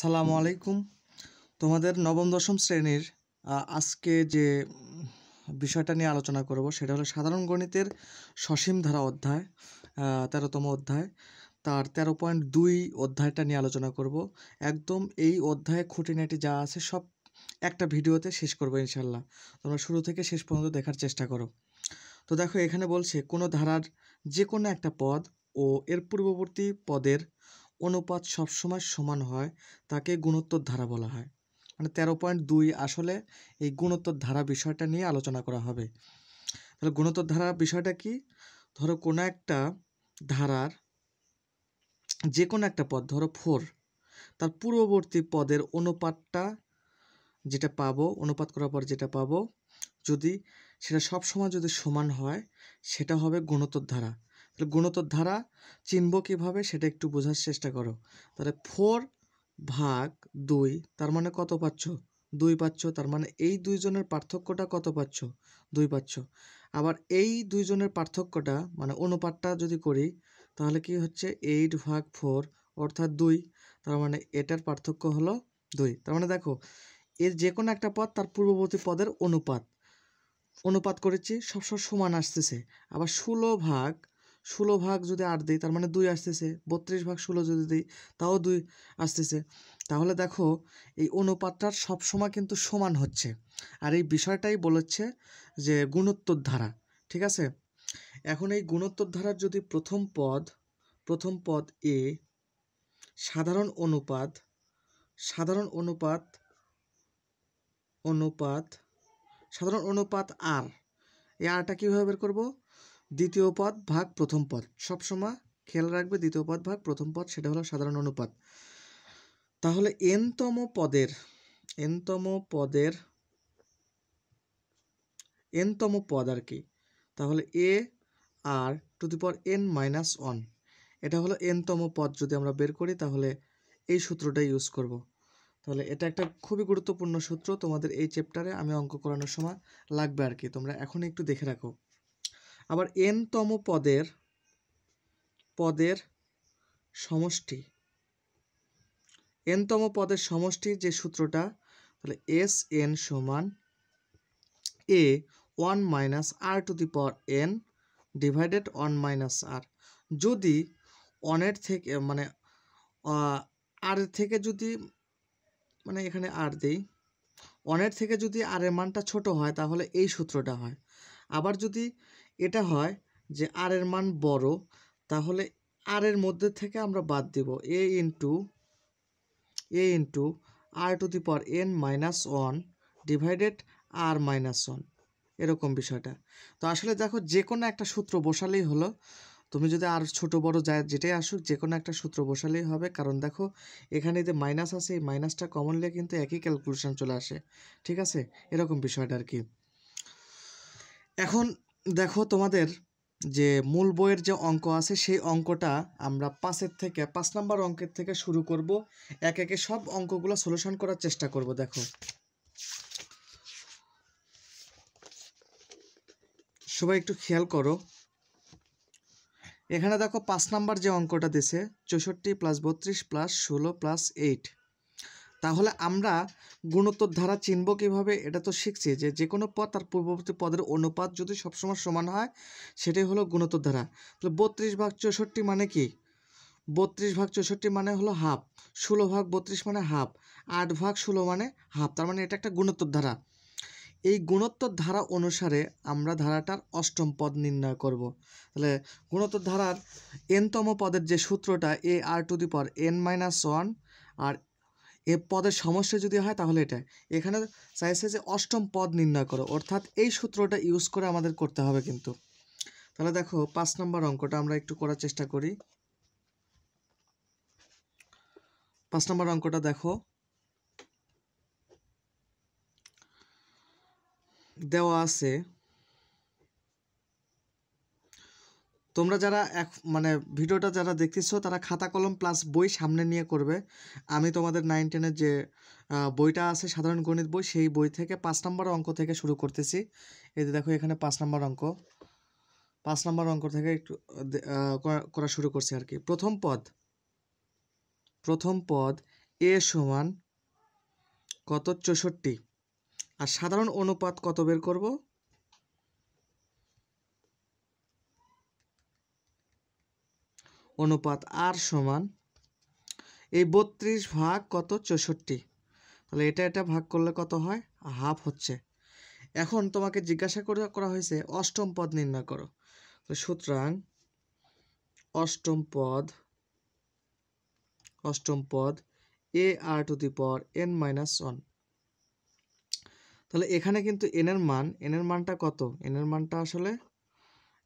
সালাম আলাইকুম তোমাদের নবম দশম শ্রেণীর আজকে যে বিষয়টা নিয়ে আলোচনা করব সেটা হলো সাধারণ গণিতের সসীম ধারা অধ্যায় তেরোতম অধ্যায় তার তেরো পয়েন্ট দুই অধ্যায়টা নিয়ে আলোচনা করব একদম এই অধ্যায়ে খুঁটিনাটি যা আছে সব একটা ভিডিওতে শেষ করবো ইনশাল্লাহ তোমরা শুরু থেকে শেষ পর্যন্ত দেখার চেষ্টা করো তো দেখো এখানে বলছে কোনো ধারার যে কোনো একটা পদ ও এর পূর্ববর্তী পদের অনুপাত সবসময় সমান হয় তাকে গুণোত্তর ধারা বলা হয় মানে তেরো পয়েন্ট দুই আসলে এই গুণোত্তর ধারা বিষয়টা নিয়ে আলোচনা করা হবে তাহলে গুণোত্তর ধারা বিষয়টা কি ধরো কোনো একটা ধারার যে কোনো একটা পদ ধরো ফোর তার পূর্ববর্তী পদের অনুপাতটা যেটা পাবো অনুপাত করার পর যেটা পাবো যদি সেটা সবসময় যদি সমান হয় সেটা হবে গুণোত্তর ধারা তাহলে গুণোত্তর ধারা চিনব কীভাবে সেটা একটু বোঝার চেষ্টা করো তাহলে ফোর ভাগ দুই তার মানে কত পাচ্ছ দুই পাচ্ছ তার মানে এই দুইজনের পার্থক্যটা কত পাচ্ছ দুই পাচ্ছ আবার এই দুইজনের পার্থক্যটা মানে অনুপাতটা যদি করি তাহলে কি হচ্ছে এইট ভাগ ফোর অর্থাৎ দুই তার মানে এটার পার্থক্য হলো দুই তার মানে দেখো এর যে কোনো একটা পদ তার পূর্ববর্তী পদের অনুপাত অনুপাত করেছি সবসময় সমান আসতেছে আবার ষোলো ভাগ ষোলো ভাগ যদি আট দিই তার মানে দুই আসতেছে বত্রিশ ভাগ ষোলো যদি দিই তাও দুই আসতেছে তাহলে দেখো এই অনুপাতটা সবসময় কিন্তু সমান হচ্ছে আর এই বিষয়টাই বলেছে যে গুণোত্তর ধারা ঠিক আছে এখন এই গুণোত্তর ধারার যদি প্রথম পদ প্রথম পদ এ সাধারণ অনুপাত সাধারণ অনুপাত অনুপাত সাধারণ অনুপাত আর এই আরটা কীভাবে বের করবো দ্বিতীয় পদ ভাগ প্রথম পদ সবসময় খেয়াল রাখবে দ্বিতীয় পদ ভাগ প্রথম পদ সেটা হলো সাধারণ অনুপাত তাহলে এনতম পদের এনতম পদের এনতম পদ আর কি তাহলে A R to the power N minus one এটা হলো এনতম পদ যদি আমরা বের করি তাহলে এই সূত্রটা ইউজ করব তাহলে এটা একটা খুবই গুরুত্বপূর্ণ সূত্র তোমাদের এই চ্যাপ্টারে আমি অঙ্ক করানোর সময় লাগবে আর কি তোমরা এখন একটু দেখে রাখো আবার এনতম পদের পদের সমষ্টি এনতম পদের সমষ্টি যে সূত্রটা তাহলে এস এন সমান A one minus R to the power N divided one minus R যদি অনের থেকে মানে আর থেকে যদি মানে এখানে আর দেই অনের থেকে যদি আর এর মানটা ছোট হয় তাহলে এই সূত্রটা হয় আবার যদি এটা হয় যে আর এর মান বড় তাহলে আর এর মধ্যে থেকে আমরা বাদ দিব A into A into R to the power N minus one divided R minus one এরকম বিষয়টা তো আসলে দেখো যে কোনো একটা সূত্র বসালেই হলো তুমি যদি আর ছোট বড় যা যেটাই আসুক যে কোনো একটা সূত্র বসালেই হবে কারণ দেখো এখানে যে মাইনাস আছে এই মাইনাসটা কমনলে কিন্তু একই ক্যালকুলেশন চলে আসে ঠিক আছে এরকম বিষয়টা আর কি এখন দেখো তোমাদের যে মূল বইয়ের যে অঙ্ক আছে সেই অঙ্কটা আমরা পাঁচের থেকে পাঁচ নাম্বার অঙ্কের থেকে শুরু করব এক একে সব অঙ্কগুলো সলিউশন করার চেষ্টা করব দেখো সবাই একটু খেয়াল করো এখানে দেখো পাঁচ নাম্বার যে অঙ্কটা দিছে চৌষট্টি প্লাস বত্রিশ প্লাস ষোলো প্লাস এইট তাহলে আমরা গুণোত্তর ধারা চিনব কীভাবে এটা তো শিখছি যে যে কোনো পদ তার পূর্ববর্তী পদের অনুপাত যদি সবসময় সমান হয় সেটাই হলো গুণোত্তর ধারা তাহলে বত্রিশ ভাগ চৌষট্টি মানে কি বত্রিশ ভাগ চৌষট্টি মানে হলো হাফ ষোলো ভাগ বত্রিশ মানে হাফ আট ভাগ ষোলো মানে হাফ তার মানে এটা একটা গুণোত্তর ধারা এই গুণোত্তর ধারা অনুসারে আমরা ধারাটার অষ্টম পদ নির্ণয় করব তাহলে গুণোত্তর ধারার এনতম পদের যে সূত্রটা এ R to the power N minus one আর এ পদের সমস্যা যদি হয় তাহলে এটা এখানে চাইছে যে অষ্টম পদ নির্ণয় করো অর্থাৎ এই সূত্রটা ইউজ করে আমাদের করতে হবে কিন্তু তাহলে দেখো পাঁচ নম্বর অঙ্কটা আমরা একটু করার চেষ্টা করি পাঁচ নম্বর অঙ্কটা দেখো দেওয়া আছে তোমরা যারা এক মানে ভিডিওটা যারা দেখতেছো তারা খাতা কলম প্লাস বই সামনে নিয়ে করবে আমি তোমাদের নাইন টেনের যে বইটা আছে সাধারণ গণিত বই সেই বই থেকে পাঁচ নম্বর অঙ্ক থেকে শুরু করতেছি এই দেখো এখানে পাঁচ নম্বর অঙ্ক পাঁচ নম্বর অঙ্ক থেকে একটু করা শুরু করছি আর কি প্রথম পদ প্রথম পদ এ সমান কত চৌষট্টি আর সাধারণ অনুপাত কত বের করবো অনুপাত আর সমান এই বত্রিশ ভাগ কত চৌষট্টি তাহলে এটা এটা ভাগ করলে কত হয় হাফ হচ্ছে এখন তোমাকে জিজ্ঞাসা করা হয়েছে অষ্টম পদ নির্ণয় করো তো সুতরাং অষ্টম পদ অষ্টম পদ A R to the power N minus one তাহলে এখানে কিন্তু এনের মান এনের মানটা কত এনের মানটা আসলে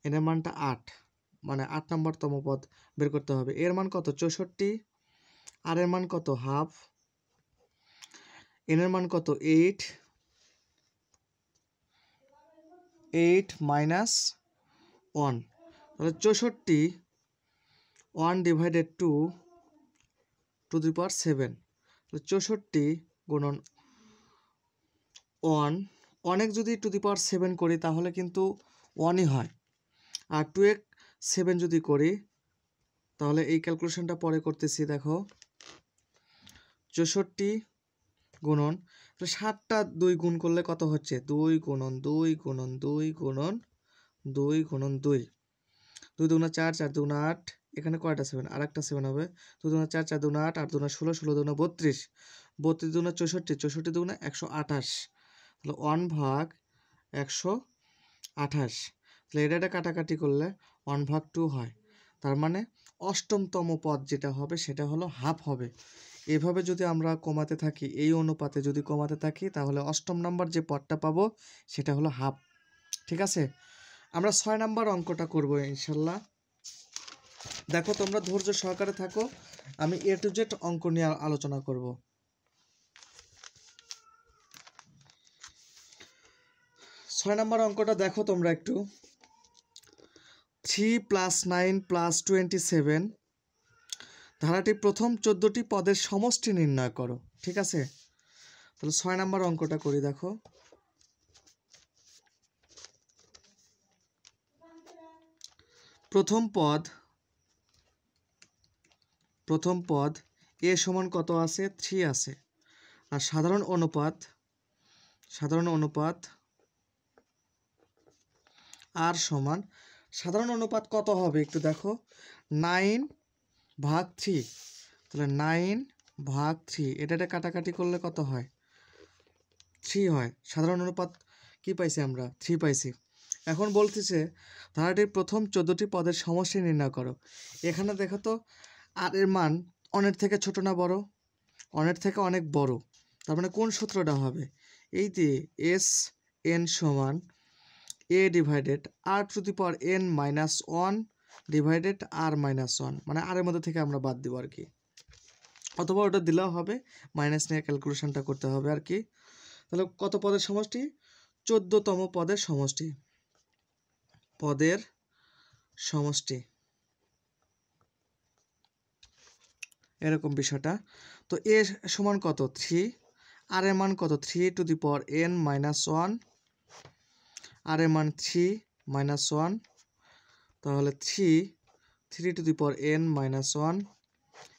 এনের মানটা আট মানে আট নম্বরতম পদ বের করতে হবে এর মান কত চৌষট্টি আর এর মান কত হাফ এন এর মান কত এইট এইট মাইনাস ওয়ান তাহলে চৌষট্টি one divided two to the power seven তাহলে চৌষট্টি গুণন ওয়ান অনেক যদি টু দি পাওয়ার সেভেন করি তাহলে কিন্তু ওয়ানই হয় আর টু এক সেভেন যদি করি তাহলে এই ক্যালকুলেশনটা পরে করতেছি দেখো চৌষট্টি গুণন সাতটা দুই গুণ করলে কত হচ্ছে দুই গুণন দুই গুণন দুই গুণন দুই গুণন দুই দুই দুগুণা চার চার দুগুণা আট এখানে কয়টা সেভেন আর একটা সেভেন হবে দুই দুগুণা চার চার দুগুণা আট আট দুগুণা ষোলো ষোলো দুগুণা বত্রিশ বত্রিশ দুগুণা চৌষট্টি চৌষট্টি দুগুণা একশো আঠাশ তাহলে ওয়ান ভাগ একশো আঠাশ তাহলে এটা এটা কাটাকাটি করলে ওয়ান ভাগ টু হয় তার মানে অষ্টমতম পদ যেটা হবে সেটা হলো হাফ হবে এভাবে যদি আমরা কমাতে থাকি এই অনুপাতে যদি কমাতে থাকি তাহলে অষ্টম নাম্বার যে পদটা পাবো সেটা হলো হাফ ঠিক আছে আমরা ছয় নাম্বার অঙ্কটা করব ইনশাল্লাহ দেখো তোমরা ধৈর্য সহকারে থাকো আমি এ টু জেড অঙ্ক নিয়ে আলোচনা করব ছয় নাম্বার অঙ্কটা দেখো তোমরা একটু three plus nine plus twenty seven ধারাটি প্রথম চোদ্দোটি পদের সমষ্টি নির্ণয় করো ঠিক আছে তাহলে ছয় নম্বর অঙ্কটা করি দেখো প্রথম পদ প্রথম পদ এ সমান কত আছে থ্রি আছে আর সাধারণ অনুপাত সাধারণ অনুপাত আর সমান সাধারণ অনুপাত কত হবে একটু দেখো নাইন ভাগ থ্রি তাহলে নাইন ভাগ থ্রি এটা কাটাকাটি করলে কত হয় থ্রি হয় সাধারণ অনুপাত কি পাইছি আমরা থ্রি পাইছি এখন বলতেছে ধারাটির প্রথম চোদ্দোটি পদের সমস্যা নির্ণয় করো এখানে দেখো তো আর এর মান অনেক থেকে ছোট না বড় অনেক থেকে অনেক বড় তার মানে কোন সূত্রটা হবে এই যে এস এন সমান A divided R to the power N minus one divided R minus one মানে আর এর মধ্যে থেকে আমরা বাদ দেবো আর কি অথবা ওটা দিলেও হবে মাইনাস নিয়ে ক্যালকুলেশনটা করতে হবে আর কি তাহলে কত পদের সমষ্টি চোদ্দতম পদের সমষ্টি পদের সমষ্টি এরকম বিষয়টা তো এ সমান কত থ্রি আর এ মান কত three to the power N minus one R এর মান থ্রি মাইনাস ওয়ান তাহলে three three to the power N minus one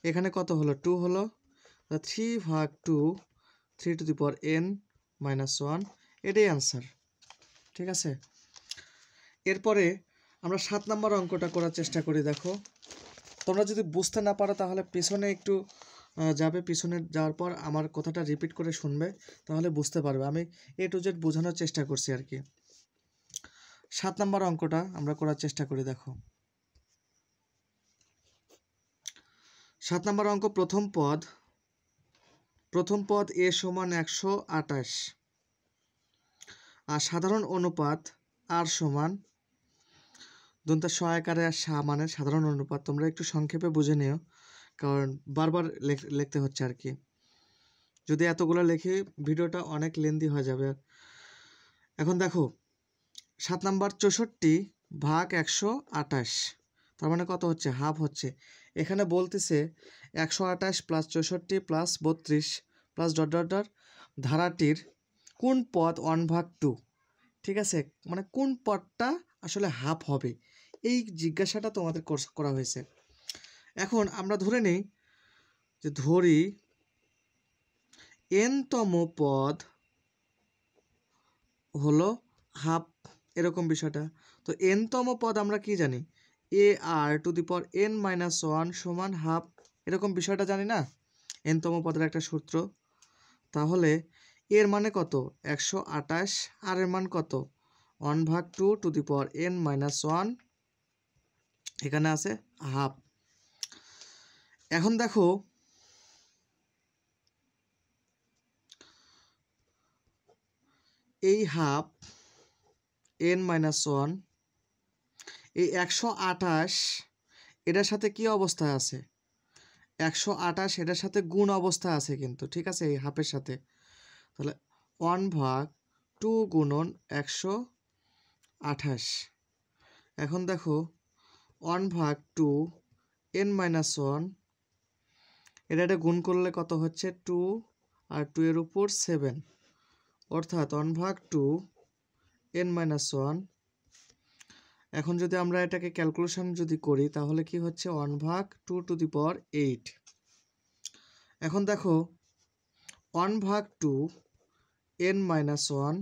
এখানে কত হলো টু হলো থ্রি ভাগ two three to the power N minus one এটাই আনসার ঠিক আছে এরপরে আমরা সাত নম্বর অঙ্কটা করার চেষ্টা করি দেখো তোমরা যদি বুঝতে না পারো তাহলে পিছনে একটু যাবে পিছনে যাওয়ার পর আমার কথাটা রিপিট করে শুনবে তাহলে বুঝতে পারবে আমি এ টু জেড বোঝানোর চেষ্টা করছি আর কি সাত নম্বর অঙ্কটা আমরা করার চেষ্টা করি দেখো সাত নম্বর অঙ্ক প্রথম পদ প্রথম পদ এ সমান একশো আটাশ আর সাধারণ অনুপাত আর সমান দন্তার সহায়কারে আর সা মানে সাধারণ অনুপাত তোমরা একটু সংক্ষেপে বুঝে নিও কারণ বারবার লিখতে হচ্ছে আর কি যদি এতগুলো লেখে ভিডিওটা অনেক লেন্দি হয়ে যাবে এখন দেখো সাত নাম্বার চৌষট্টি ভাগ একশো আটাশ তার মানে কত হচ্ছে হাফ হচ্ছে এখানে বলতেছে একশো আটাশ প্লাস চৌষট্টি প্লাস বত্রিশ প্লাস ডট ডট ডট ধারাটির কোন পদ ওয়ান ভাগ টু ঠিক আছে মানে কোন পদটা আসলে হাফ হবে এই জিজ্ঞাসাটা তোমাদের কোর্স করা হয়েছে এখন আমরা ধরে নেই যে ধরি এনতম পদ হলো হাফ এরকম বিষয়টা তো এনতম পদ আমরা কি জানি এ R to the power N minus one সমান হাফ এরকম বিষয়টা জানি না এনতম পদের একটা সূত্র তাহলে এর মানে কত একশো আটাশ আর এর মান কত ওয়ান ভাগ two to the power N minus one এখানে আছে হাফ এখন দেখো এই হাফ এন মাইনাস ওয়ান এই একশো আঠাশ এটার সাথে কি অবস্থা আছে একশো আঠাশ এটার সাথে গুণ অবস্থা আছে কিন্তু ঠিক আছে এই হাফের সাথে তাহলে ওয়ান ভাগ টু গুণন একশো আঠাশ এখন দেখো ওয়ান ভাগ টু এন মাইনাস ওয়ান এটা এটা গুণ করলে কত হচ্ছে টু আর টু এর উপর সেভেন অর্থাৎ ওয়ান ভাগ টু এন মাইনাস ওয়ান এখন যদি আমরা এটাকে ক্যালকুলেশন যদি করি তাহলে কি হচ্ছে ওয়ান ভাগ two to the power eight এখন দেখো ওয়ান ভাগ টু এন মাইনাস ওয়ান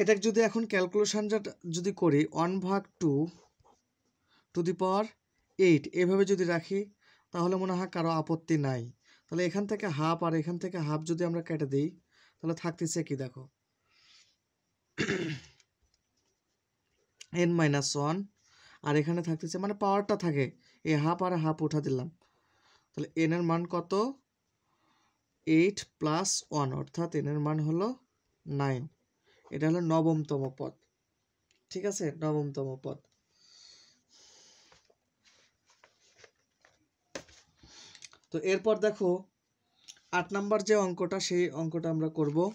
এটাকে যদি এখন ক্যালকুলেশন যদি করি ওয়ান ভাগ two to the power eight এভাবে যদি রাখি তাহলে মনে হয় কারো আপত্তি নাই তাহলে এখান থেকে হাফ আর এখান থেকে হাফ যদি আমরা কেটে দিই তাহলে থাকতেছে কি দেখো এন মাইনাস ওয়ান আর এখানে থাকতেছে মানে পাওয়ারটা থাকে এই হাফ আর হাফ উঠা দিলাম তাহলে এন এর মান কত এইট প্লাস ওয়ান অর্থাৎ এন এর মান হলো নাইন এটা হলো নবমতম পদ ঠিক আছে নবমতম পদ তো এরপর দেখো আট নাম্বার যে অঙ্কটা সেই অঙ্কটা আমরা করব আট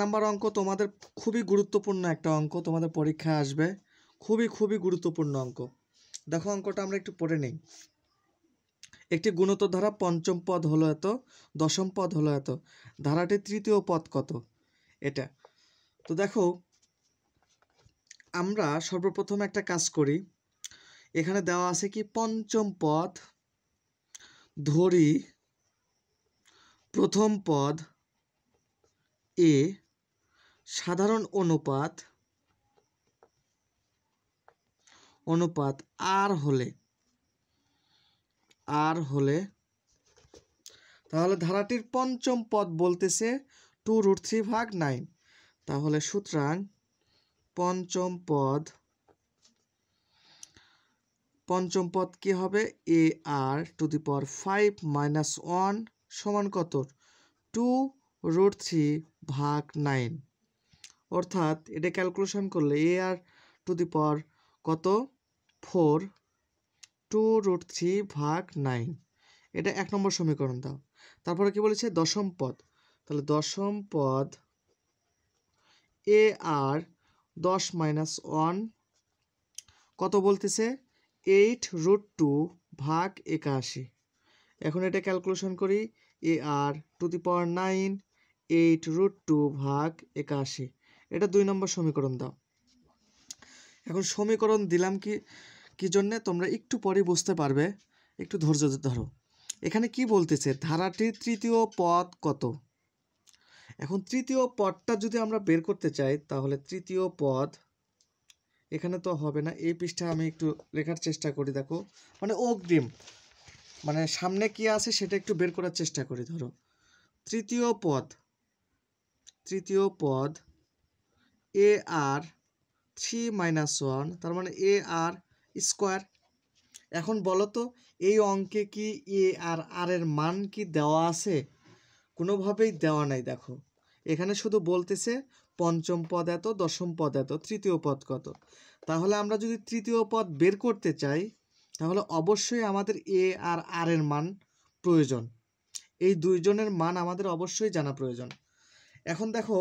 নাম্বার অঙ্ক তোমাদের খুবই গুরুত্বপূর্ণ একটা অঙ্ক তোমাদের পরীক্ষা আসবে খুবই খুবই গুরুত্বপূর্ণ অঙ্ক দেখো অঙ্কটা আমরা একটু পড়ে নেই একটি গুণোত্তর ধারা পঞ্চম পদ হলো এত দশম পদ হলো এত ধারাটির তৃতীয় পদ কত এটা তো দেখো আমরা সর্বপ্রথম একটা কাজ করি এখানে দেওয়া আছে কি পঞ্চম পদ ধরি প্রথম পদ এ সাধারণ অনুপাত অনুপাত আর হলে আর হলে তাহলে ধারাটির পঞ্চম পদ বলতেছে টু রুট থ্রি ভাগ নাইন তাহলে সুতরাং পঞ্চম পদ পঞ্চম পদ কি হবে A R to the power five minus one সমান কত টু রুট থ্রি ভাগ নাইন অর্থাৎ এটা ক্যালকুলেশন করলে এ আর টু দি পাওয়ার কত ফোর টু রুট থ্রি ভাগ নাইন এটা এক নম্বর সমীকরণ দাও তারপরে কি বলেছে দশম পদ তাহলে দশম পদ এ আর দশ মাইনাস ওয়ান কত বলতেছে এইট রুট টু ভাগ একাশি এখন এটা ক্যালকুলেশন করি A R to the power nine eight root two ভাগ একাশি এটা দুই নম্বর সমীকরণ দাও এখন সমীকরণ দিলাম কি কী জন্যে তোমরা একটু পরে বুঝতে পারবে একটু ধৈর্য ধরো এখানে কি বলতেছে ধারাটির তৃতীয় পথ কত এখন তৃতীয় পদটা যদি আমরা বের করতে চাই তাহলে তৃতীয় পদ এখানে তো হবে না এই পৃষ্ঠা আমি একটু লেখার চেষ্টা করি দেখো মানে অগ্রিম মানে সামনে কি আছে সেটা একটু বের করার চেষ্টা করি ধরো তৃতীয় পদ তৃতীয় পদ A R three minus one তার মানে এ আর স্কোয়ার এখন বলো তো এই অঙ্কে কি এ আর আর এর মান কি দেওয়া আছে কোনোভাবেই দেওয়া নাই দেখো এখানে শুধু বলতেছে পঞ্চম পদ এত দশম পদ এত তৃতীয় পদ কত তাহলে আমরা যদি তৃতীয় পদ বের করতে চাই তাহলে অবশ্যই আমাদের এ আর আর এর মান প্রয়োজন এই দুইজনের মান আমাদের অবশ্যই জানা প্রয়োজন এখন দেখো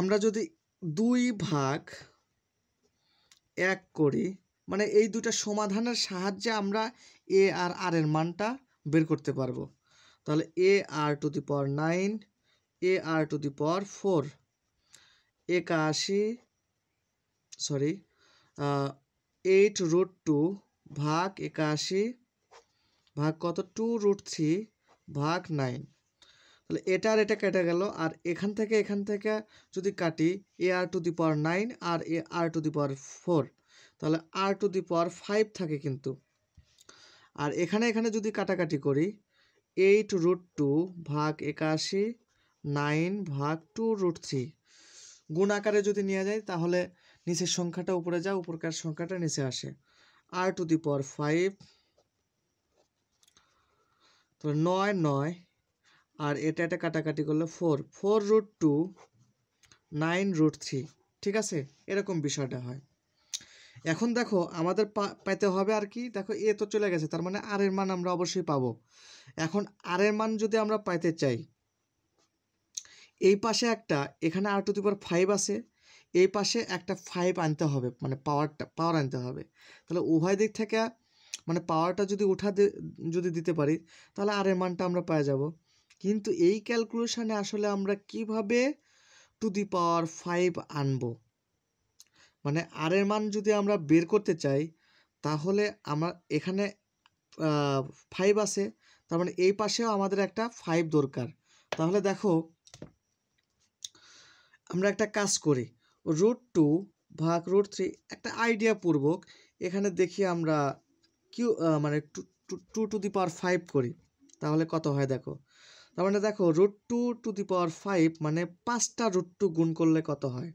আমরা যদি দুই ভাগ এক করি মানে এই দুটা সমাধানের সাহায্যে আমরা এ আর আর এর মানটা বের করতে পারবো তাহলে A R to the power nine A R to the power four একাশি সরি এইট রুট টু ভাগ একাশি ভাগ কত টু রুট থ্রি ভাগ নাইন তাহলে এটা আর এটা কেটে গেল আর এখান থেকে এখান থেকে যদি কাটি A R to the power nine আর A R to the power four তাহলে R to the power five থাকে কিন্তু আর এখানে এখানে যদি কাটাকাটি করি এইট রুট টু ভাগ একাশি নাইন ভাগ টু রুট থ্রি গুণ আকারে যদি নেওয়া যায় তাহলে নিচের সংখ্যাটা উপরে যায় উপরকার সংখ্যাটা নিচে আসে আর টু দি পর ফাইভ তো নয় নয় আর এটা এটা কাটাকাটি করলে four four root two nine root three ঠিক আছে এরকম বিষয়টা হয় এখন দেখো আমাদের পেতে হবে আর কি দেখো এ তো চলে গেছে তার মানে আর এর মান আমরা অবশ্যই পাবো এখন আর এর মান যদি আমরা পাইতে চাই এই পাশে একটা এখানে আর টু দি পাওয়ার ফাইভ আছে এই পাশে একটা ফাইভ আনতে হবে মানে পাওয়ারটা পাওয়ার আনতে হবে তাহলে উভয় দিক থেকে মানে পাওয়ারটা যদি উঠা যদি দিতে পারি তাহলে আর এর মানটা আমরা পাওয়া যাব কিন্তু এই ক্যালকুলেশানে আসলে আমরা কিভাবে টু দি পাওয়ার ফাইভ আনবো মানে আর এর মান যদি আমরা বের করতে চাই তাহলে আমার এখানে ফাইভ আছে তার মানে এই পাশেও আমাদের একটা ফাইভ দরকার তাহলে দেখো আমরা একটা কাজ করি রুট টু ভাগ রুট থ্রি একটা আইডিয়া পূর্বক এখানে দেখি আমরা কিউ মানে two to the power five করি তাহলে কত হয় দেখো তার মানে দেখো root two to the power five মানে পাঁচটা রুট টু গুণ করলে কত হয়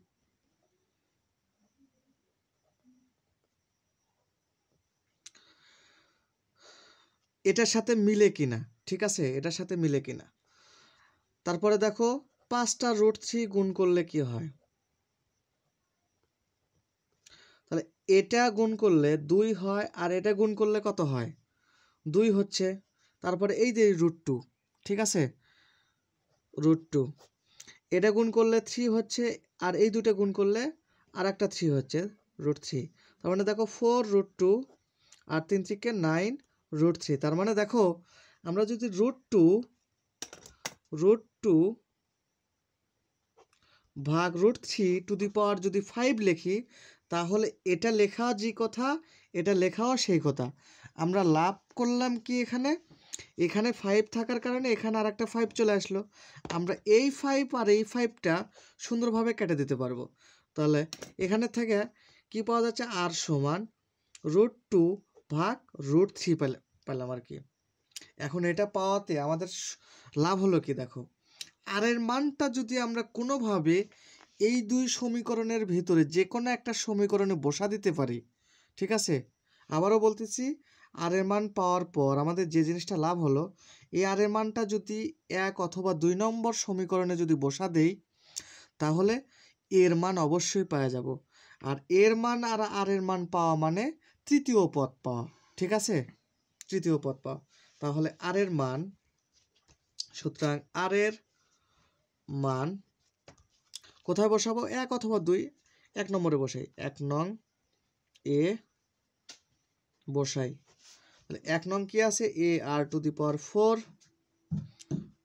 এটার সাথে মিলে কিনা ঠিক আছে এটার সাথে মিলে কিনা তারপরে দেখো পাঁচটা রুট থ্রি গুণ করলে কি হয় তাহলে এটা গুণ করলে দুই হয় আর এটা গুণ করলে কত হয় দুই হচ্ছে তারপরে এই যে রুট টু ঠিক আছে রুট টু এটা গুণ করলে থ্রি হচ্ছে আর এই দুটো গুণ করলে আর একটা থ্রি হচ্ছে রুট থ্রি তার মানে দেখো ফোর রুট টু আর তিন থেকে নাইন রুট থ্রি তার মানে দেখো আমরা যদি রুট টু রুট টু ভাগ root three to the power যদি ফাইভ লেখি তাহলে এটা লেখা যে কথা এটা লেখাও সেই কথা আমরা লাভ করলাম কি এখানে এখানে ফাইভ থাকার কারণে এখানে আর একটা ফাইভ চলে আসলো আমরা এই ফাইভ আর এই ফাইভটা সুন্দরভাবে কেটে দিতে পারবো তাহলে এখানে থেকে কি পাওয়া যাচ্ছে আর সমান রুট টু ভাগ রুট থ্রি পেলাম আর কি এখন এটা পাওয়াতে আমাদের লাভ হলো কি দেখো আর এর মানটা যদি আমরা কোনোভাবে এই দুই সমীকরণের ভিতরে যে কোনো একটা সমীকরণে বসা দিতে পারি ঠিক আছে আবারও বলতেছি আর এর মান পাওয়ার পর আমাদের যে জিনিসটা লাভ হলো এই আর এর মানটা যদি এক অথবা দুই নম্বর সমীকরণে যদি বসা দেই তাহলে এর মান অবশ্যই পাওয়া যাব আর এর মান আর আর এর মান পাওয়া মানে তৃতীয় পদ পা ঠিক আছে তৃতীয় পদ পা তাহলে আর এর মান সুতরাং আর এর মান কোথায় বসাবো এক অথবা দুই এক নম্বরে বসাই এক নং এ বসাই এক নং কি আছে A R to the power four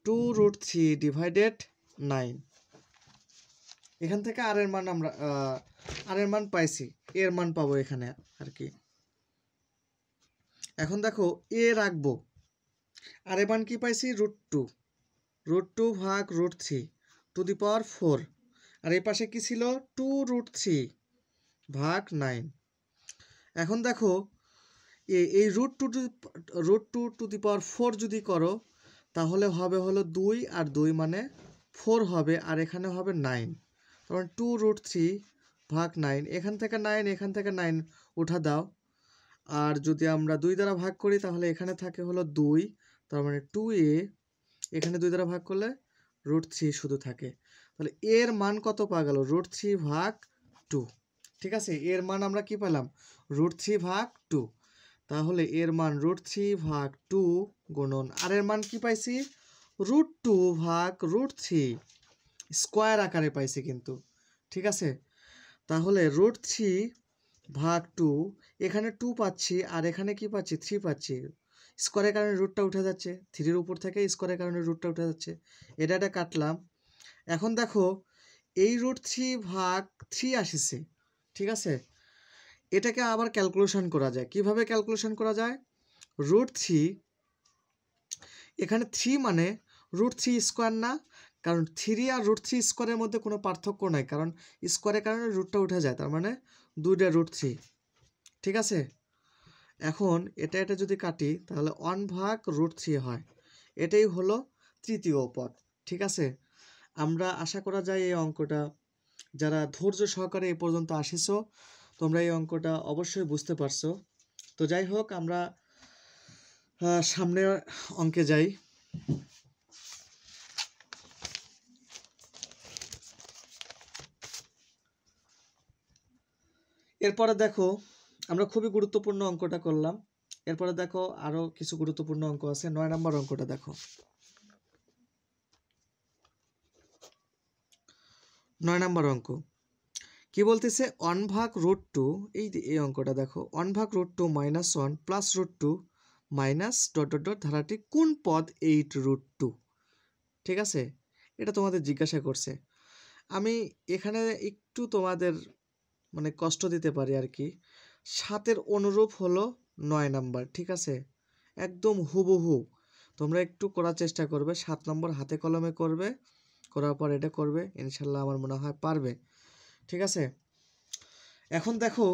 two root three divided nine এখান থেকে আর এর মান আমরা আর এর মান পাইছি এর মান পাবো এখানে আর কি এখন দেখো এ রাখবো আর এবার কি পাইছি রুট টু রুট টু ভাগ root three to the power four আর এই পাশে কি ছিল টু রুট থ্রি ভাগ নাইন এখন দেখো এ এই root two two root two to the power four যদি করো তাহলে হবে হলো দুই আর দুই মানে ফোর হবে আর এখানে হবে নাইন তখন টু রুট থ্রি ভাগ নাইন এখান থেকে নাইন এখান থেকে নাইন উঠা দাও আর যদি আমরা দুই দ্বারা ভাগ করি তাহলে এখানে থাকে হলো দুই তার মানে টু এ এখানে দুই দ্বারা ভাগ করলে রুট থ্রি শুধু থাকে তাহলে এর মান কত পাওয়া গেল রুট থ্রি ভাগ টু ঠিক আছে এর মান আমরা কি পেলাম রুট থ্রি ভাগ টু তাহলে এর মান রুট থ্রি ভাগ টু গুণন আর এর মান কি পাইছি রুট টু ভাগ রুট থ্রি স্কোয়ার আকারে পাইছি কিন্তু ঠিক আছে তাহলে রুট থ্রি ভাগ টু এখানে টু পাচ্ছি আর এখানে কি পাচ্ছি থ্রি পাচ্ছি স্কোয়ারের কারণে রুটটা উঠে যাচ্ছে থ্রির উপর থেকে স্কোয়ারের কারণে রুটটা উঠে যাচ্ছে এটা এটা কাটলাম এখন দেখো এই রুট থ্রি ভাগ থ্রি আসিছে ঠিক আছে এটাকে আবার ক্যালকুলেশন করা যায় কিভাবে ক্যালকুলেশন করা যায় রুট থ্রি এখানে থ্রি মানে রুট থ্রি স্কোয়ার না কারণ থ্রি আর রুট থ্রি স্কোয়ারের মধ্যে কোনো পার্থক্য নাই কারণ স্কোয়ারের কারণে রুটটা উঠে যায় তার মানে দুইটা রুট থ্রি ঠিক আছে এখন এটা এটা যদি কাটি তাহলে ওয়ান ভাগ রুট থ্রি হয় এটাই হলো তৃতীয় পথ ঠিক আছে আমরা আশা করা যায় এই অঙ্কটা যারা ধৈর্য সহকারে এ পর্যন্ত আসিছো তোমরা এই অঙ্কটা অবশ্যই বুঝতে পারছো তো যাই হোক আমরা সামনের অঙ্কে যাই এরপরে দেখো আমরা খুবই গুরুত্বপূর্ণ অঙ্কটা করলাম এরপরে দেখো আরও কিছু গুরুত্বপূর্ণ অঙ্ক আছে নয় নম্বর অঙ্কটা দেখো নয় নম্বর অঙ্ক কি বলতেছে ওয়ান ভাগ রোড টু এই এই অঙ্কটা দেখো ওয়ান ভাগ root two minus one plus root two minus dot dot dot ধারাটি কোন পদ এইট রুট টু ঠিক আছে এটা তোমাদের জিজ্ঞাসা করছে আমি এখানে একটু তোমাদের মানে কষ্ট দিতে পারি আর কি সাতের অনুরূপ হলো নয় নাম্বার ঠিক আছে একদম হুবহু তোমরা একটু করার চেষ্টা করবে সাত নম্বর হাতে কলমে করবে করার পর এটা করবে ইনশাল্লাহ আমার মনে হয় পারবে ঠিক আছে এখন দেখো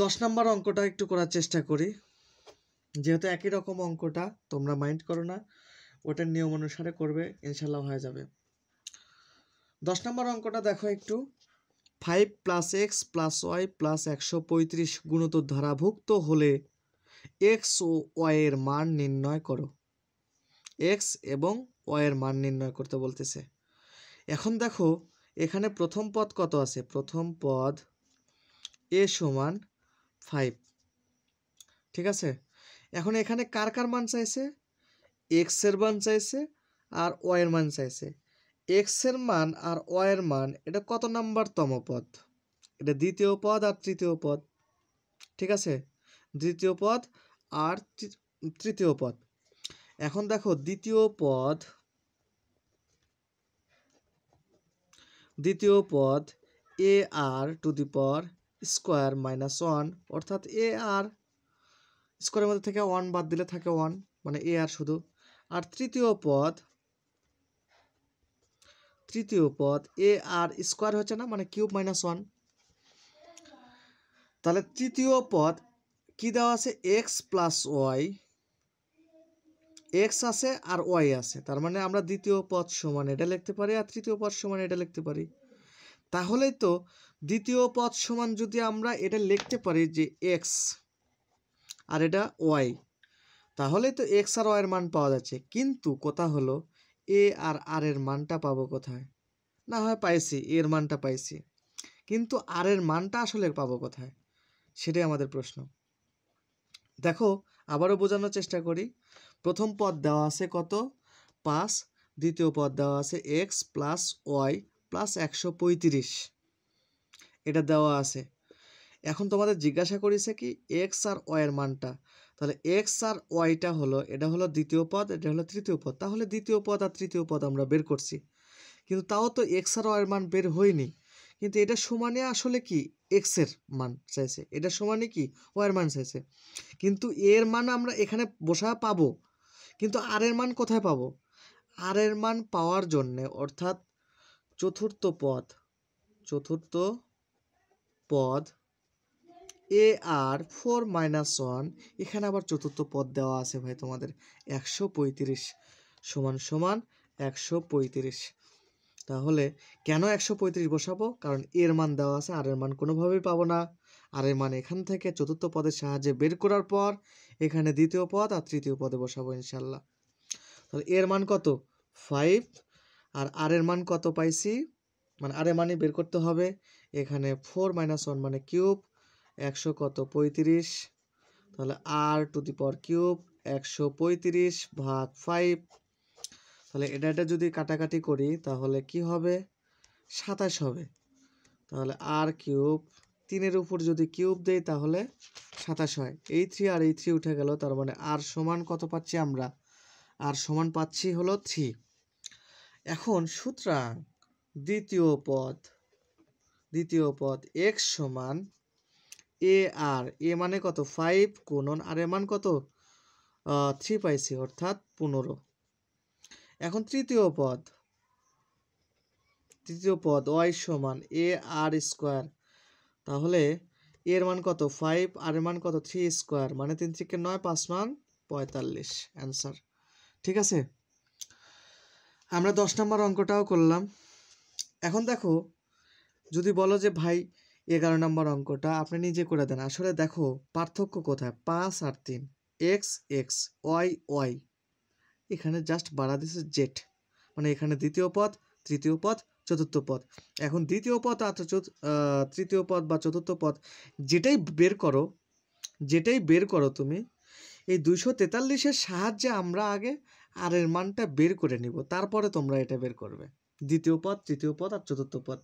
দশ নম্বর অঙ্কটা একটু করার চেষ্টা করি যেহেতু একই রকম অঙ্কটা তোমরা মাইন্ড করো না ওটার নিয়ম অনুসারে করবে ইনশাল্লাহ হয়ে যাবে দশ নম্বর অঙ্কটা দেখো একটু five plus X plus Y plus একশো পঁয়ত্রিশ গুণত ধারাভুক্ত হলে এক্স ও ওয়াইয়ের মান নির্ণয় করো এক্স এবং ওয়াইয়ের মান নির্ণয় করতে বলতেছে এখন দেখো এখানে প্রথম পদ কত আছে প্রথম পদ এ সমান ফাইভ ঠিক আছে এখন এখানে কার কার মান চাইছে এক্সের মান চাইছে আর ওয়াইয়ের মান চাইছে এক্সের মান আর ওয়ের মান এটা কত নাম্বারতম পদ এটা দ্বিতীয় পদ আর তৃতীয় পদ ঠিক আছে দ্বিতীয় পদ আর তৃতীয় পদ এখন দেখো দ্বিতীয় পদ দ্বিতীয় পদ এ আর টু দি পর স্কোয়ার মাইনাস ওয়ান অর্থাৎ এ আর স্কোয়ারের মধ্যে থেকে ওয়ান বাদ দিলে থাকে ওয়ান মানে এ আর শুধু আর তৃতীয় পদ তৃতীয় পদ এ আর স্কোয়ার হচ্ছে না মানে কিউব মাইনাস ওয়ান তাহলে তৃতীয় পদ কি দেওয়া আছে এক্স প্লাস ওয়াই এক্স আছে আর ওয়াই আছে তার মানে আমরা দ্বিতীয় পদ সমান এটা লিখতে পারি আর তৃতীয় পদ সমান এটা লিখতে পারি তাহলেই তো দ্বিতীয় পদ সমান যদি আমরা এটা লিখতে পারি যে এক্স আর এটা ওয়াই তাহলেই তো এক্স আর ওয়াইয়ের মান পাওয়া যাচ্ছে কিন্তু কথা হলো এ আর আর এর মানটা পাবো কোথায় না হয় পাইছি এর মানটা পাইছি কিন্তু আর এর মানটা আসলে পাবো কোথায় সেটাই আমাদের প্রশ্ন দেখো আবারও বোঝানোর চেষ্টা করি প্রথম পদ দেওয়া আছে কত পাঁচ দ্বিতীয় পদ দেওয়া আছে এক্স প্লাস ওয়াই প্লাস একশো পঁয়ত্রিশ এটা দেওয়া আছে এখন তোমাদের জিজ্ঞাসা করেছে কি এক্স আর ওয়ের মানটা তাহলে এক্স আর ওয়াইটা হলো এটা হলো দ্বিতীয় পদ এটা হলো তৃতীয় পদ তাহলে দ্বিতীয় পদ আর তৃতীয় পদ আমরা বের করছি কিন্তু তাও তো এক্স আর ওয়াইয়ের মান বের হয়নি কিন্তু এটা সমানে আসলে কি এক্সের মান চাইছে এটা সমানে কি ওয়াইয়ের মান চাইছে কিন্তু এর মান আমরা এখানে বসা পাবো কিন্তু আর এর মান কোথায় পাবো আর এর মান পাওয়ার জন্যে অর্থাৎ চতুর্থ পদ চতুর্থ পদ A R four minus one এখানে আবার চতুর্থ পদ দেওয়া আছে ভাই তোমাদের একশো পঁয়ত্রিশ সমান সমান একশো পঁয়ত্রিশ তাহলে কেন একশো পঁয়ত্রিশ বসাবো কারণ এর মান দেওয়া আছে আর এর মান কোনোভাবেই পাবো না আর এর মান এখান থেকে চতুর্থ পদের সাহায্যে বের করার পর এখানে দ্বিতীয় পদ আর তৃতীয় পদে বসাবো ইনশাল্লাহ তাহলে এর মান কত ফাইভ আর আর এর মান কত পাইছি মানে আর এর মানে বের করতে হবে এখানে ফোর মাইনাস ওয়ান মানে কিউব একশো কত পঁয়ত্রিশ তাহলে আর টু দি পর কিউব একশো পঁয়ত্রিশ ভাগ ফাইভ তাহলে এটা এটা যদি কাটাকাটি করি তাহলে কি হবে সাতাশ হবে তাহলে আর কিউব তিনের উপর যদি কিউব দেই তাহলে সাতাশ হয় এই থ্রি আর এই থ্রি উঠে গেল তার মানে আর সমান কত পাচ্ছি আমরা আর সমান পাচ্ছি হলো থ্রি এখন সুতরাং দ্বিতীয় পদ দ্বিতীয় পদ এক্স সমান এ আর এ মানে কত ফাইভ গুণন আর এ মান কত থ্রি পাইছি অর্থাৎ পনেরো এখন তৃতীয় পদ তৃতীয় পদ ওয়াই সমান এ আর স্কোয়ার তাহলে এর মান কত ফাইভ আর এর মান কত থ্রি স্কোয়ার মানে তিন থেকে নয় পাঁচ মান পঁয়তাল্লিশ অ্যান্সার ঠিক আছে আমরা দশ নম্বর অঙ্কটাও করলাম এখন দেখো যদি বলো যে ভাই এগারো নম্বর অঙ্কটা আপনি নিজে করে দেন আসলে দেখো পার্থক্য কোথায় পাঁচ আর তিন এক্স এক্স ওয়াই ওয়াই এখানে জাস্ট বাড়া দিছে জেট মানে এখানে দ্বিতীয় পদ তৃতীয় পদ চতুর্থ পদ এখন দ্বিতীয় পদ আর তৃতীয় পদ বা চতুর্থ পদ যেটাই বের করো যেটাই বের করো তুমি এই দুইশো তেতাল্লিশের সাহায্যে আমরা আগে আর এর মানটা বের করে নিব তারপরে তোমরা এটা বের করবে দ্বিতীয় পদ তৃতীয় পদ আর চতুর্থ পদ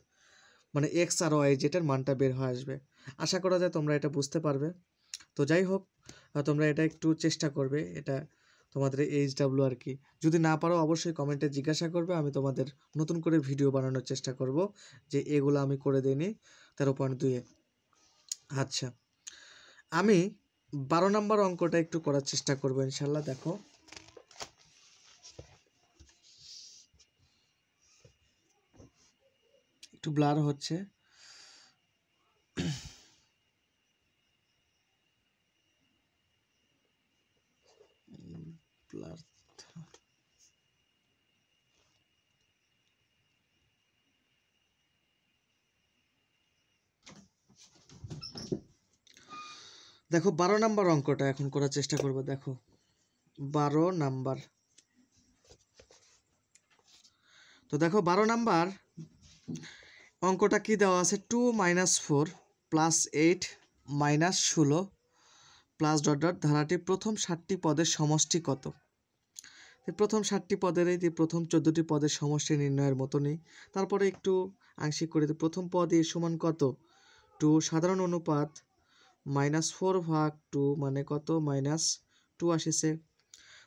মানে এক্স আর ওয়াই জেটের মানটা বের হয়ে আসবে আশা করা যায় তোমরা এটা বুঝতে পারবে তো যাই হোক তোমরা এটা একটু চেষ্টা করবে এটা তোমাদের এইচ ডাব্লিউ আর কি যদি না পারো অবশ্যই কমেন্টে জিজ্ঞাসা করবে আমি তোমাদের নতুন করে ভিডিও বানানোর চেষ্টা করব যে এগুলো আমি করে দিইনি তেরো পয়েন্ট দুয়ে আচ্ছা আমি বারো নম্বর অঙ্কটা একটু করার চেষ্টা করবো ইনশাল্লাহ দেখো একটু ব্লার হচ্ছে দেখো বারো নাম্বার অঙ্কটা এখন করার চেষ্টা করবো দেখো বারো নাম্বার তো দেখো বারো নাম্বার অঙ্কটা কি দেওয়া আছে two minus four plus eight minus ষোলো প্লাস ডট ডট ধারাটির প্রথম ষাটটি পদের সমষ্টি কত প্রথম ষাটটি পদের এই যে প্রথম চোদ্দোটি পদের সমষ্টি নির্ণয়ের মতনই তারপরে একটু আংশিক করে প্রথম পদ সমান কত টু সাধারণ অনুপাত মাইনাস ফোর ভাগ টু মানে কত মাইনাস টু আসেছে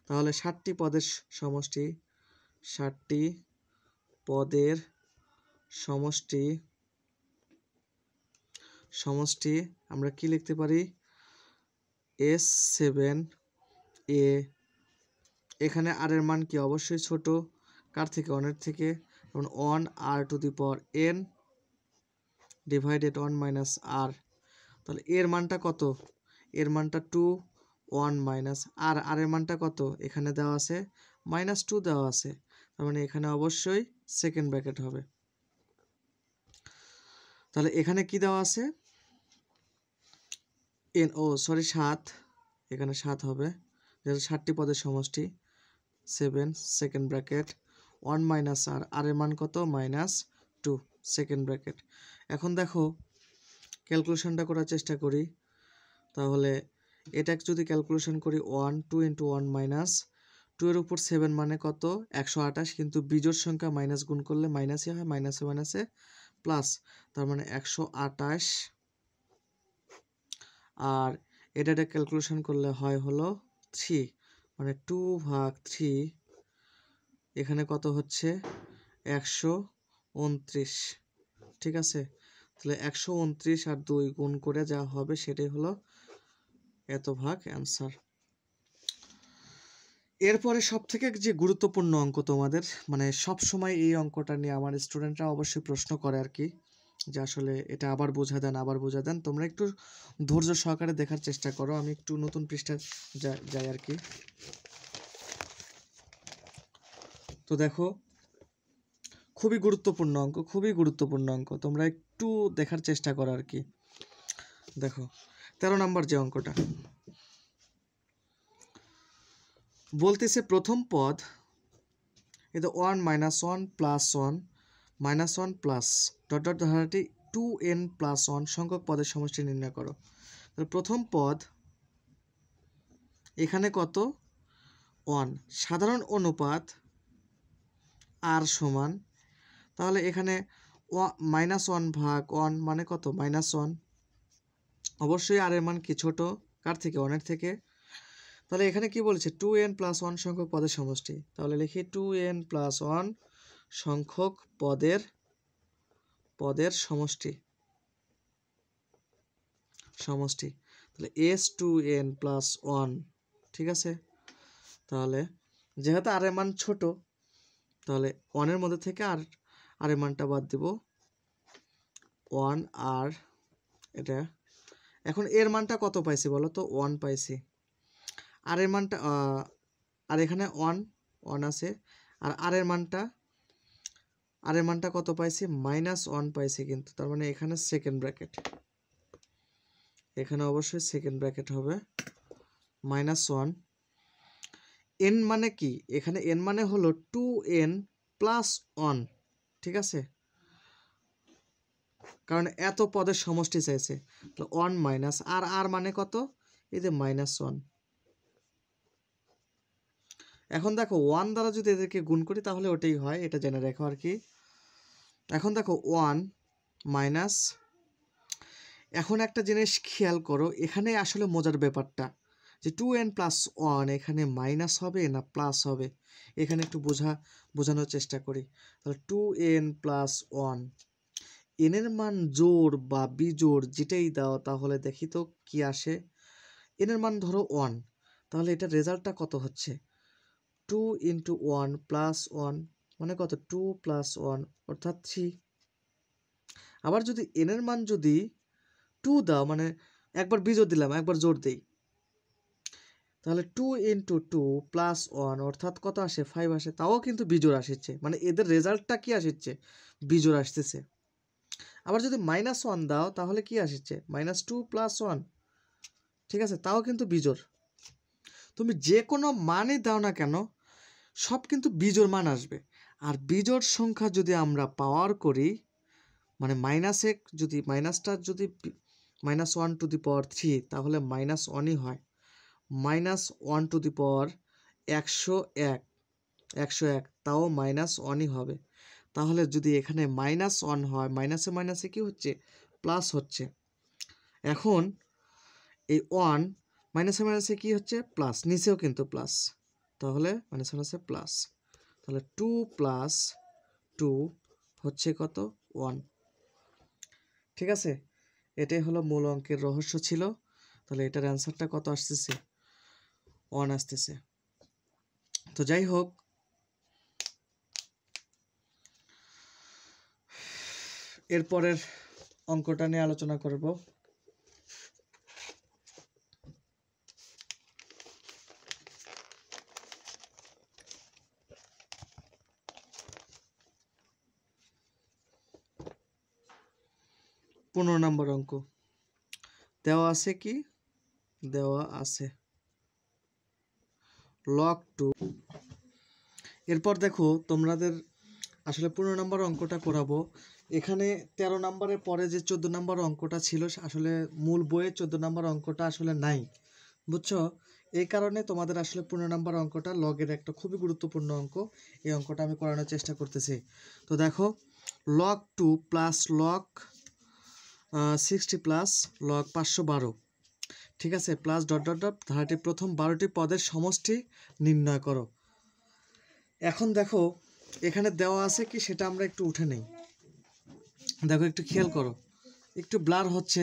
তাহলে ষাটটি পদের সমষ্টি ষাটটি পদের সমষ্টি সমষ্টি আমরা কি লিখতে পারি এস সেভেন এ এখানে আর এর মান কি অবশ্যই ছোট কার থেকে অনের থেকে যেমন one R to the power N divided one minus R তাহলে এর মানটা কত এর মানটা two one minus R R এর মানটা কত এখানে দেওয়া আছে মাইনাস টু দেওয়া আছে তার মানে এখানে অবশ্যই সেকেন্ড ব্র্যাকেট হবে তাহলে এখানে কি দেওয়া আছে এন ও সরি সাত এখানে সাত হবে যেহেতু ষাটটি পদের সমষ্টি seven second bracket one minus R R এর মান কত মাইনাস টু সেকেন্ড ব্র্যাকেট এখন দেখো ক্যালকুলেশনটা করার চেষ্টা করি তাহলে এটা যদি ক্যালকুলেশন করি one two into one minus two এর উপর সেভেন মানে কত একশো আঠাশ কিন্তু বিজোর সংখ্যা মাইনাস গুণ করলে মাইনাসই হয় মাইনাসে মাইনাসে প্লাস তার মানে একশো আটাশ আর এটাটা ক্যালকুলেশন করলে হয় হলো থ্রি মানে টু ভাগ থ্রি এখানে কত হচ্ছে একশো উনত্রিশ ঠিক আছে তাহলে একশো উনত্রিশ আর দুই গুণ করে যা হবে সেটাই হলো এত ভাগ অ্যান্সার এরপরে সব থেকে যে গুরুত্বপূর্ণ অঙ্ক তোমাদের মানে সব সময় এই অঙ্কটা নিয়ে আমার স্টুডেন্টরা অবশ্যই প্রশ্ন করে আর কি যে আসলে এটা আবার বোঝা দেন আবার বোঝা দেন তোমরা একটু ধৈর্য সহকারে দেখার চেষ্টা করো আমি একটু নতুন পৃষ্ঠা যাই আর কি তো দেখো খুবই গুরুত্বপূর্ণ অঙ্ক খুবই গুরুত্বপূর্ণ অঙ্ক তোমরা একটু দেখার চেষ্টা করো আর কি দেখো তেরো নম্বর যে অঙ্কটা বলতেছে প্রথম পদ এটা one minus one plus one minus one plus dot dot ধারাটি টু এন প্লাস ওয়ান সংখ্যক পদের সমষ্টি নির্ণয় করো তাহলে প্রথম পদ এখানে কত ওয়ান সাধারণ অনুপাত আর সমান তাহলে এখানে মাইনাস ওয়ান ভাগ ওয়ান মানে কত মাইনাস ওয়ান অবশ্যই আর এর মান কি ছোট কার থেকে ওয়ানের থেকে তাহলে এখানে কি বলছে টু এন প্লাস ওয়ান সংখ্যক পদের সমষ্টি তাহলে লিখি টু এন প্লাস ওয়ান সংখ্যক পদের পদের সমষ্টি সমষ্টি তাহলে S two N plus one ঠিক আছে তাহলে যেহেতু আর মান ছোট তাহলে ওয়ানের মধ্যে থেকে আর আর মানটা বাদ দেব ওয়ান আর এটা এখন এর মানটা কত পাইছি বলো তো ওয়ান পাইছি আর এর মানটা আর এখানে ওয়ান ওয়ান আছে আর আর এর মানটা আর এর মানটা কত পাইছে মাইনাস ওয়ান পাইছে কিন্তু তার মানে এখানে সেকেন্ড ব্র্যাকেট এখানে অবশ্যই সেকেন্ড ব্র্যাকেট হবে মাইনাস ওয়ান এন মানে কি এখানে এন মানে হলো টু এন প্লাস ওয়ান ঠিক আছে কারণ এত পদের সমষ্টি চাইছে ওয়ান মাইনাস আর আর মানে কত এই যে মাইনাস ওয়ান এখন দেখো ওয়ান দ্বারা যদি এদেরকে গুণ করি তাহলে ওটাই হয় এটা জেনে রেখো আর কি এখন দেখো ওয়ান মাইনাস এখন একটা জিনিস খেয়াল করো এখানে আসলে মজার ব্যাপারটা যে টু এন প্লাস ওয়ান এখানে মাইনাস হবে না প্লাস হবে এখানে একটু বোঝা বোঝানোর চেষ্টা করি তাহলে টু এন প্লাস ওয়ান এনের মান জোর বা বিজোর যেটাই দাও তাহলে দেখি তো কী আসে এনের মান ধরো ওয়ান তাহলে এটা রেজাল্টটা কত হচ্ছে two into one plus one মানে কত টু প্লাস ওয়ান অর্থাৎ থ্রি আবার যদি এনের মান যদি টু দাও মানে একবার বিজো দিলাম একবার জোর দিই তাহলে two into two plus one অর্থাৎ কত আসে ফাইভ আসে তাও কিন্তু বিজোর আসছে মানে এদের রেজাল্টটা কি আসছে বিজোর আসতেছে আবার যদি মাইনাস ওয়ান দাও তাহলে কি আসছে মাইনাস টু প্লাস ওয়ান ঠিক আছে তাও কিন্তু বিজোর তুমি যে কোনো মানই দাও না কেন সব কিন্তু বিজোড় মান আসবে আর বিজোড় সংখ্যা যদি আমরা পাওয়ার করি মানে মাইনাস এক যদি মাইনাসটা যদি minus one to the power three তাহলে মাইনাস ওয়ানই হয় minus one to the power একশো এক একশো এক তাও মাইনাস ওয়ানই হবে তাহলে যদি এখানে মাইনাস ওয়ান হয় মাইনাসে মাইনাসে কি হচ্ছে প্লাস হচ্ছে এখন এই ওয়ান মাইনাসে মাইনাসে কি হচ্ছে প্লাস নিচেও কিন্তু প্লাস তাহলে মাইনাস আছে প্লাস তাহলে টু প্লাস টু হচ্ছে কত ওয়ান ঠিক আছে এটাই হলো মূল অঙ্কের রহস্য ছিল তাহলে এটার অ্যান্সারটা কত আসতেছে ওয়ান আসতেছে তো যাই হোক এরপরের অঙ্কটা নিয়ে আলোচনা করব পনেরো নম্বর অঙ্ক দেওয়া আছে কি দেওয়া আছে লক টু এরপর দেখো তোমাদের আসলে পনেরো নম্বর অঙ্কটা করাবো এখানে ১৩ নম্বরের পরে যে ১৪ নম্বর অঙ্কটা ছিল আসলে মূল বইয়ে ১৪ নম্বর অঙ্কটা আসলে নাই বুঝছো এই কারণে তোমাদের আসলে পনেরো নম্বর অঙ্কটা লগের একটা খুবই গুরুত্বপূর্ণ অঙ্ক এই অঙ্কটা আমি করানোর চেষ্টা করতেছি তো দেখো log two plus log sixty plus log পাঁচশো বারো ঠিক আছে প্লাস ডট ডট ডট ধারাটির প্রথম বারোটি পদের সমষ্টি নির্ণয় করো এখন দেখো এখানে দেওয়া আছে কি সেটা আমরা একটু উঠে নেই দেখো একটু খেয়াল করো একটু ব্লার হচ্ছে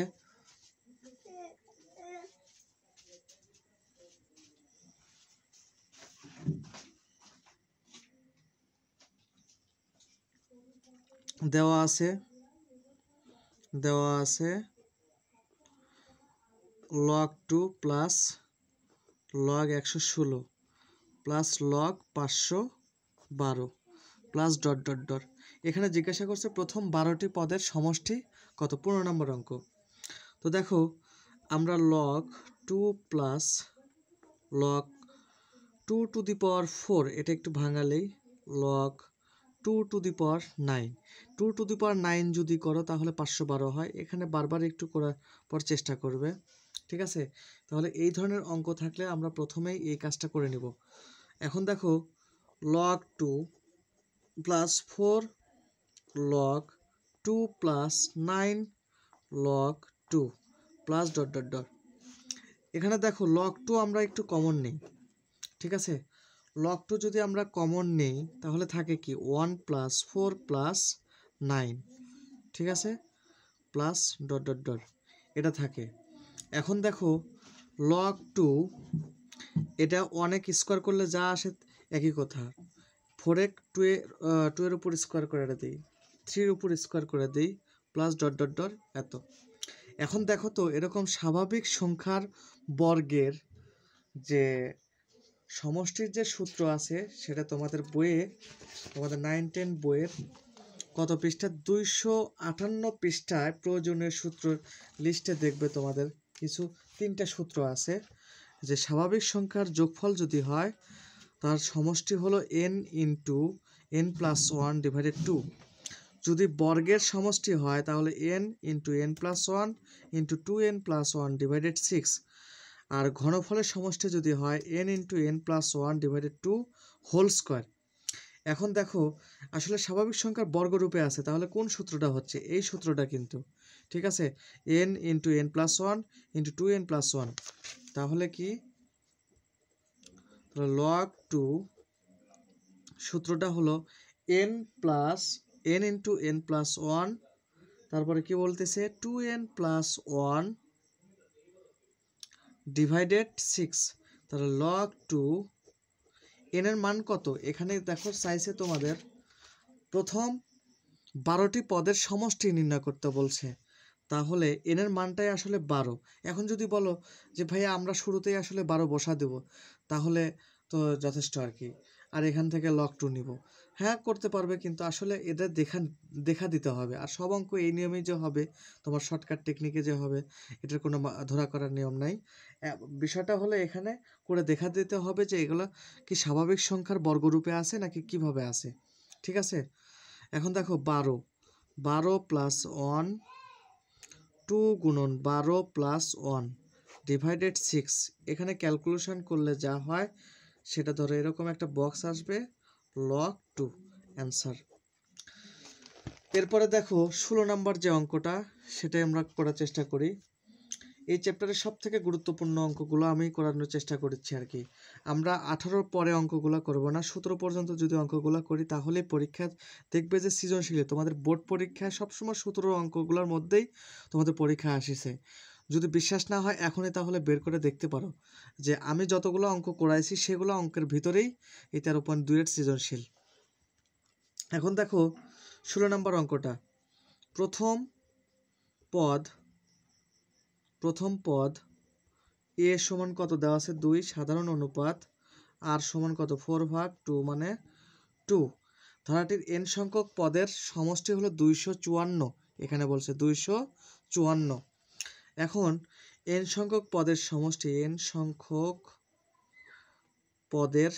দেওয়া আছে দেওয়া আছে লগ টু প্লাস লগ একশো ষোলো প্লাস লগ পাঁচশো বারো প্লাস ডট ডট ডট এখানে জিজ্ঞাসা করছে প্রথম বারোটি পদের সমষ্টি কত পনেরো নম্বর অঙ্ক তো দেখো আমরা log two plus log two to the power four এটা একটু ভাঙালেই log two to the power nine two to the power nine যদি করো তাহলে পাঁচশো বারো হয় এখানে বারবার একটু করার পর চেষ্টা করবে ঠিক আছে তাহলে এই ধরনের অঙ্ক থাকলে আমরা প্রথমেই এই কাজটা করে নিব এখন দেখো log two plus four log two plus nine log two plus dot dot dot এখানে দেখো লক টু আমরা একটু কমন নেই ঠিক আছে লগ টু যদি আমরা কমন নেই তাহলে থাকে কি one plus four plus nine ঠিক আছে প্লাস ডট ডট ডট এটা থাকে এখন দেখো লগ টু এটা অনেক স্কোয়ার করলে যা আসে একই কথা ফোর টু এ টু এর উপর স্কোয়ার করে দিই থ্রির উপর স্কোয়ার করে দিই প্লাস ডট ডট ডট এত এখন দেখো তো এরকম স্বাভাবিক সংখ্যার বর্গের যে সমষ্টির যে সূত্র আছে সেটা তোমাদের বইয়ে তোমাদের নাইন টেন বইয়ের কত পৃষ্ঠা দুইশো আটান্ন পৃষ্ঠায় প্রয়োজনীয় সূত্র লিস্টে দেখবে তোমাদের কিছু তিনটা সূত্র আছে যে স্বাভাবিক সংখ্যার যোগফল যদি হয় তার সমষ্টি হলো N into N plus one divided two যদি বর্গের সমষ্টি হয় তাহলে N into N plus one into two N plus one divided six আর ঘনফলের সমষ্টি যদি হয় N into N plus one divided two whole square এখন দেখো আসলে স্বাভাবিক সংখ্যার বর্গরূপে আছে তাহলে কোন সূত্রটা হচ্ছে এই সূত্রটা কিন্তু ঠিক আছে N into N plus one into two N plus one তাহলে কি লগ টু সূত্রটা হলো N plus N into N plus one তারপরে কি বলতেছে two N plus one divided six তাহলে লগ টু এনের মান কত এখানে দেখো চাইছে তোমাদের প্রথম বারোটি পদের সমষ্টি নির্ণয় করতে বলছে তাহলে এনের মানটাই আসলে বারো এখন যদি বলো যে ভাইয়া আমরা শুরুতেই আসলে বারো বসা দেব তাহলে তো যথেষ্ট আর কি আর এখান থেকে লক টু নিব হ্যাঁ করতে পারবে কিন্তু আসলে এদের দেখা দেখা দিতে হবে আর সব অঙ্ক এই নিয়মেই যে হবে তোমার শর্টকাট টেকনিকে যে হবে এটার কোনো ধরা করার নিয়ম নাই বিষয়টা হলো এখানে করে দেখা দিতে হবে যে এগুলো কি স্বাভাবিক সংখ্যার বর্গরূপে আছে নাকি কিভাবে আছে ঠিক আছে এখন দেখো বারো বারো প্লাস ওয়ান টু গুণন বারো প্লাস ওয়ান ডিভাইডেড সিক্স এখানে ক্যালকুলেশন করলে যা হয় সেটা ধরো এরকম একটা বক্স আসবে লক টু অ্যান্সার এরপরে দেখো ষোলো নাম্বার যে অঙ্কটা সেটাই আমরা করার চেষ্টা করি এই চ্যাপ্টারের সব থেকে গুরুত্বপূর্ণ অঙ্কগুলো আমি করানোর চেষ্টা করেছি আর কি আমরা আঠারোর পরে অঙ্কগুলো করব না সতেরো পর্যন্ত যদি অঙ্কগুলো করি তাহলে পরীক্ষা দেখবে যে সৃজনশীল তোমাদের বোর্ড পরীক্ষায় সবসময় সতেরো অঙ্কগুলোর মধ্যেই তোমাদের পরীক্ষা আসেছে যদি বিশ্বাস না হয় এখনই তাহলে বের করে দেখতে পারো যে আমি যতগুলো অঙ্ক করাইছি সেগুলো অঙ্কের ভিতরেই এই তেরো পয়েন্ট সৃজনশীল এখন দেখো ষোলো নম্বর অঙ্কটা প্রথম পদ প্রথম পদ এ সমান কত দেওয়া আছে দুই সাধারণ অনুপাত আর সমান কত ফোর ভাগ টু মানে টু ধারাটির এন সংখ্যক পদের সমষ্টি হলো দুইশো চুয়ান্ন এখানে বলছে দুইশো চুয়ান্ন এখন এন সংখ্যক পদের সমষ্টি এন সংখ্যক পদের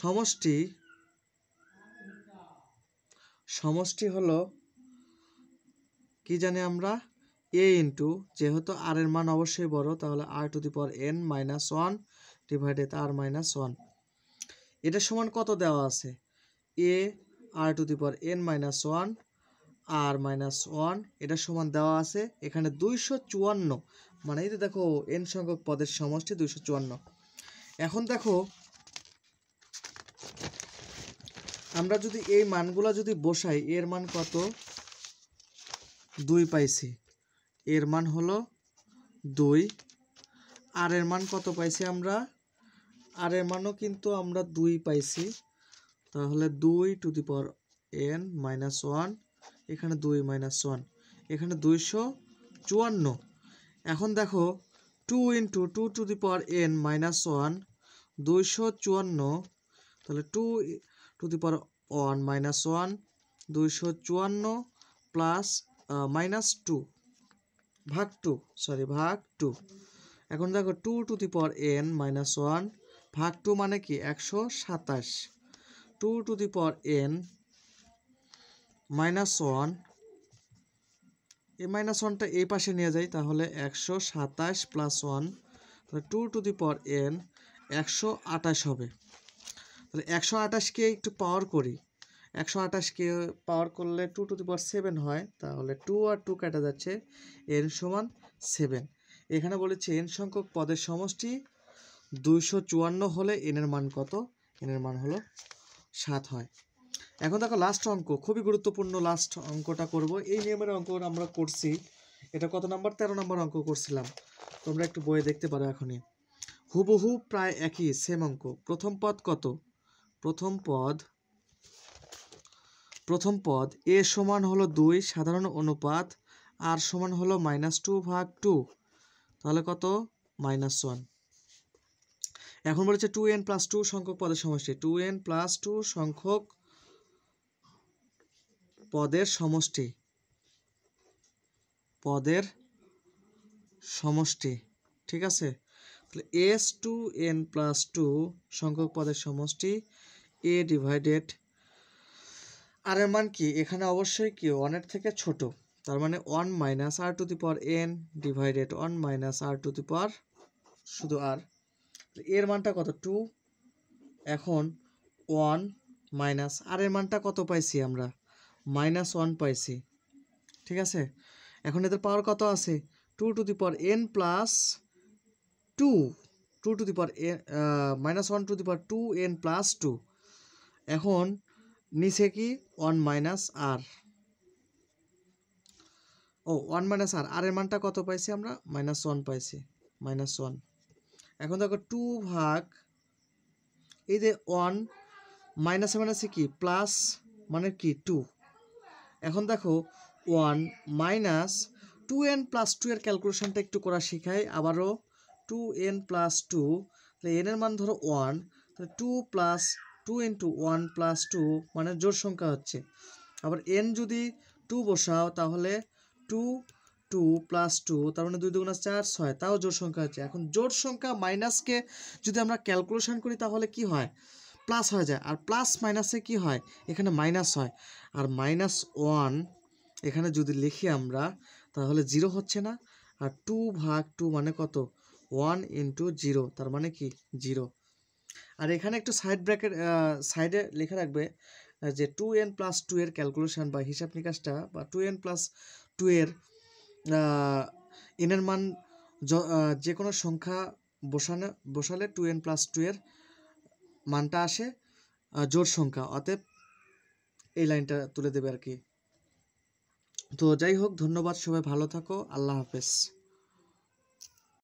সমষ্টি সমষ্টি হলো কি জানি আমরা এ ইন্টু যেহেতু আর এর মান অবশ্যই বড় তাহলে R to the power N minus one divided R minus one এটা সমান কত দেওয়া আছে A R to the power N minus one R minus one এটা সমান দেওয়া আছে এখানে দুইশো চুয়ান্ন মানে এই দেখো এন সংখ্যক পদের সমষ্টি দুইশো চুয়ান্ন এখন দেখো আমরা যদি এই মানগুলো যদি বসাই এর মান কত দুই পাইছি এর মান হলো দুই আর এর মান কত পাইছি আমরা আর এর মানও কিন্তু আমরা দুই পাইছি তাহলে দুই to the power N minus one এখানে দুই মাইনাস ওয়ান এখানে দুইশো চুয়ান্ন এখন দেখো two into two to the power N minus one দুইশো চুয়ান্ন তাহলে two to the power one minus one দুইশো চুয়ান্ন প্লাস মাইনাস টু ভাগ টু সরি ভাগ টু এখন দেখো two to the power N minus one ভাগ টু মানে কি একশো সাতাশ two to the power N minus one A minus ওয়ানটা এই পাশে নিয়ে যাই তাহলে একশো সাতাশ প্লাস ওয়ান তাহলে two to the power N একশো আটাশ হবে তাহলে একশো আটাশকে একটু পাওয়ার করি একশো আটাশকে পাওয়ার করলে টু টু দি পর সেভেন হয় তাহলে টু আর টু কাটা যাচ্ছে এন সমান সেভেন এখানে বলেছে এন সংখ্যক পদের সমষ্টি দুইশো চুয়ান্ন হলে এনের মান কত এনের মান হলো সাত হয় এখন দেখো লাস্ট অঙ্ক খুবই গুরুত্বপূর্ণ লাস্ট অঙ্কটা করব এই নিয়মের অঙ্ক আমরা করছি এটা কত নাম্বার তেরো নম্বর অঙ্ক করছিলাম তোমরা একটু বইয়ে দেখতে পারো এখনই হুবহু প্রায় একই সেম অঙ্ক প্রথম পদ কত প্রথম পদ প্রথম পদ এ সমান হলো দুই সাধারণ অনুপাত আর সমান হলো মাইনাস টু ভাগ টু তাহলে কত মাইনাস ওয়ান এখন বলেছে টু এন প্লাস টু সংখ্যক পদের সমষ্টি টু এন প্লাস টু সংখ্যক পদের সমষ্টি পদের সমষ্টি ঠিক আছে তাহলে S two N plus two সংখ্যক পদের সমষ্টি এ ডিভাইডেড আর এর মান কি এখানে অবশ্যই কি ওয়ানের থেকে ছোট তার মানে one minus R to the power N divided one minus R to the power শুধু আর এর মানটা কত টু এখন ওয়ান মাইনাস আর এর মানটা কত পাইছি আমরা মাইনাস ওয়ান পাইছি ঠিক আছে এখন এদের পাওয়ার কত আছে two to the power N plus two two to the power N minus one to the power two N plus two এখন নিচে কি ওয়ান মাইনাস আর ও ওয়ান মাইনাস আর আর এর মানটা কত পাইছি আমরা মাইনাস ওয়ান পাইছি মাইনাস ওয়ান এখন দেখো টু ভাগ এই যে ওয়ান মাইনাসে মাইনাসে কি প্লাস মানে কি টু এখন দেখো one minus two N plus two এর ক্যালকুলেশনটা একটু করা শেখাই আবারও টু এন প্লাস টু তাহলে এন এর মান ধরো ওয়ান তাহলে two plus two into one plus two মানে জোর সংখ্যা হচ্ছে আবার এন যদি টু বসাও তাহলে টু টু প্লাস টু তার মানে দুই দুগুণা চার ছয় তাও জোর সংখ্যা হচ্ছে এখন জোর সংখ্যা মাইনাসকে যদি আমরা ক্যালকুলেশন করি তাহলে কি হয় প্লাস হয়ে যায় আর প্লাস মাইনাসে কি হয় এখানে মাইনাস হয় আর মাইনাস ওয়ান এখানে যদি লিখি আমরা তাহলে জিরো হচ্ছে না আর টু ভাগ টু মানে কত ওয়ান ইন্টু জিরো তার মানে কি জিরো আর এখানে একটু সাইড ব্র্যাকেট সাইডে লেখা রাখবে যে টু এন প্লাস টু এর ক্যালকুলেশান বা হিসাব নিকাশটা বা টু এন প্লাস টু এর এনের মান যে কোনো সংখ্যা বসানো বসালে টু এন প্লাস টু এর মানটা আসে জোর সংখ্যা অতএব এই লাইনটা তুলে দেবে আর কি তো যাই হোক ধন্যবাদ সবাই ভালো থাকো আল্লাহ হাফেজ